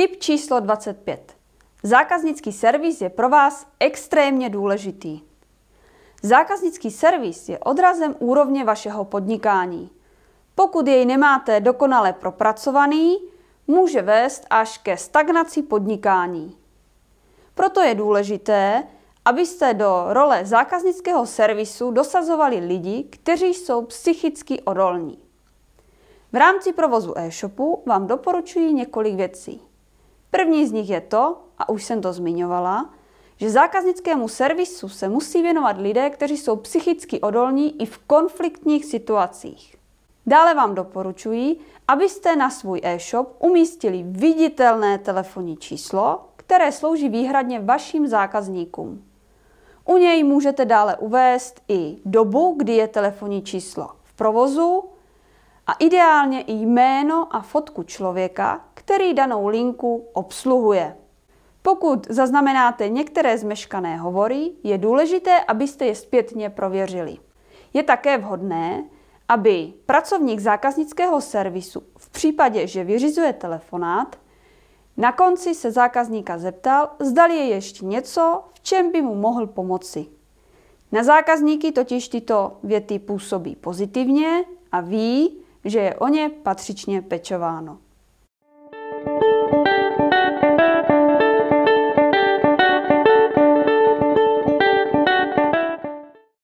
Tip číslo 25. Zákaznický servis je pro vás extrémně důležitý. Zákaznický servis je odrazem úrovně vašeho podnikání. Pokud jej nemáte dokonale propracovaný, může vést až ke stagnaci podnikání. Proto je důležité, abyste do role zákaznického servisu dosazovali lidi, kteří jsou psychicky odolní. V rámci provozu e-shopu vám doporučuji několik věcí. První z nich je to, a už jsem to zmiňovala, že zákaznickému servisu se musí věnovat lidé, kteří jsou psychicky odolní i v konfliktních situacích. Dále vám doporučuji, abyste na svůj e-shop umístili viditelné telefonní číslo, které slouží výhradně vašim zákazníkům. U něj můžete dále uvést i dobu, kdy je telefonní číslo v provozu, a ideálně i jméno a fotku člověka, který danou linku obsluhuje. Pokud zaznamenáte některé zmeškané hovory, je důležité, abyste je zpětně prověřili. Je také vhodné, aby pracovník zákaznického servisu v případě, že vyřizuje telefonát, na konci se zákazníka zeptal, zdali je ještě něco, v čem by mu mohl pomoci. Na zákazníky totiž tyto věty působí pozitivně a ví, že je o ně patřičně pečováno.